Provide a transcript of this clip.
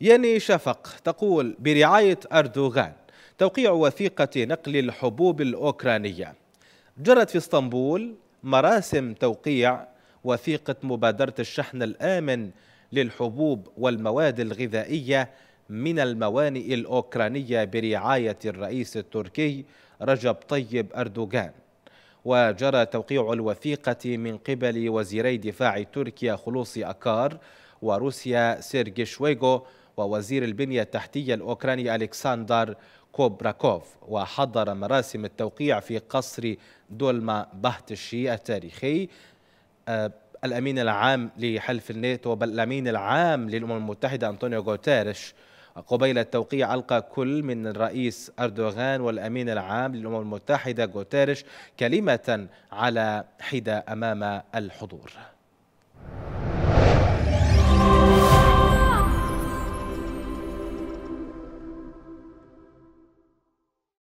يني شفق تقول برعاية أردوغان توقيع وثيقة نقل الحبوب الأوكرانية جرت في اسطنبول مراسم توقيع وثيقة مبادرة الشحن الآمن للحبوب والمواد الغذائية من الموانئ الأوكرانية برعاية الرئيس التركي رجب طيب أردوغان وجرى توقيع الوثيقة من قبل وزيري دفاع تركيا خلوصي أكار وروسيا سيرجي شويغو ووزير البنية التحتية الأوكراني ألكسندر كوبراكوف وحضر مراسم التوقيع في قصر دولما بهتشي التاريخي آه، الأمين العام لحلف الناتو بل الأمين العام للأمم المتحدة أنطونيو غوتيريش قبيل التوقيع ألقى كل من الرئيس أردوغان والأمين العام للأمم المتحدة غوتيريش كلمة على حدة أمام الحضور